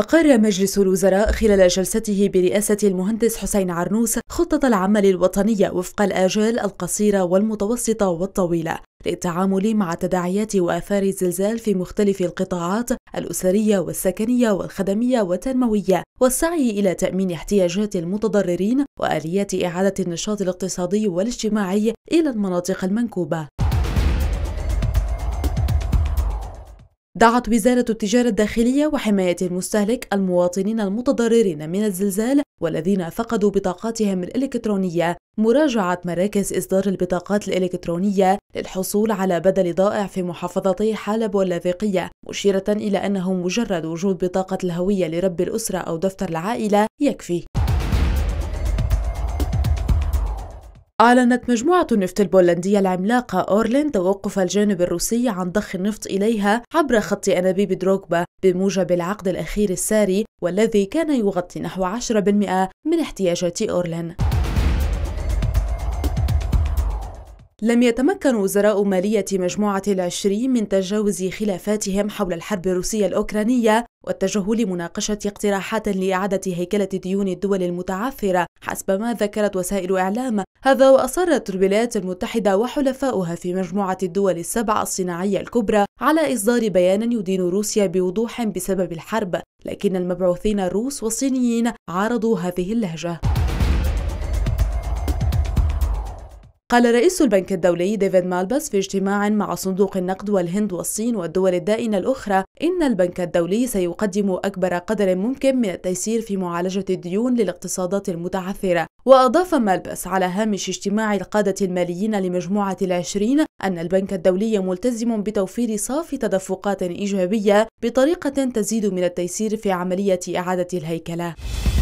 أقر مجلس الوزراء خلال جلسته برئاسة المهندس حسين عرنوس خطة العمل الوطنية وفق الآجال القصيرة والمتوسطة والطويلة للتعامل مع تداعيات وآثار الزلزال في مختلف القطاعات الأسرية والسكنية والخدمية والتنموية والسعي إلى تأمين احتياجات المتضررين وآليات إعادة النشاط الاقتصادي والاجتماعي إلى المناطق المنكوبة دعت وزارة التجارة الداخلية وحماية المستهلك المواطنين المتضررين من الزلزال والذين فقدوا بطاقاتهم الإلكترونية مراجعة مراكز إصدار البطاقات الإلكترونية للحصول على بدل ضائع في محافظتي حلب واللاذقية مشيرة إلى أنه مجرد وجود بطاقة الهوية لرب الأسرة أو دفتر العائلة يكفي أعلنت مجموعة النفط البولندية العملاقة أورلين توقف الجانب الروسي عن ضخ النفط إليها عبر خط أنابيب دروغبا بموجب العقد الأخير الساري والذي كان يغطي نحو 10% من احتياجات أورلين لم يتمكن وزراء مالية مجموعة العشرين من تجاوز خلافاتهم حول الحرب الروسية الأوكرانية واتجهوا لمناقشة اقتراحات لإعادة هيكلة ديون الدول المتعثرة حسب ما ذكرت وسائل إعلام هذا وأصرت الولايات المتحدة وحلفاؤها في مجموعة الدول السبع الصناعية الكبرى على إصدار بيان يدين روسيا بوضوح بسبب الحرب لكن المبعوثين الروس والصينيين عارضوا هذه اللهجة قال رئيس البنك الدولي ديفيد مالبس في اجتماع مع صندوق النقد والهند والصين والدول الدائنة الأخرى إن البنك الدولي سيقدم أكبر قدر ممكن من التيسير في معالجة الديون للاقتصادات المتعثرة وأضاف مالبس على هامش اجتماع القادة الماليين لمجموعة العشرين أن البنك الدولي ملتزم بتوفير صافي تدفقات إيجابية بطريقة تزيد من التيسير في عملية إعادة الهيكلة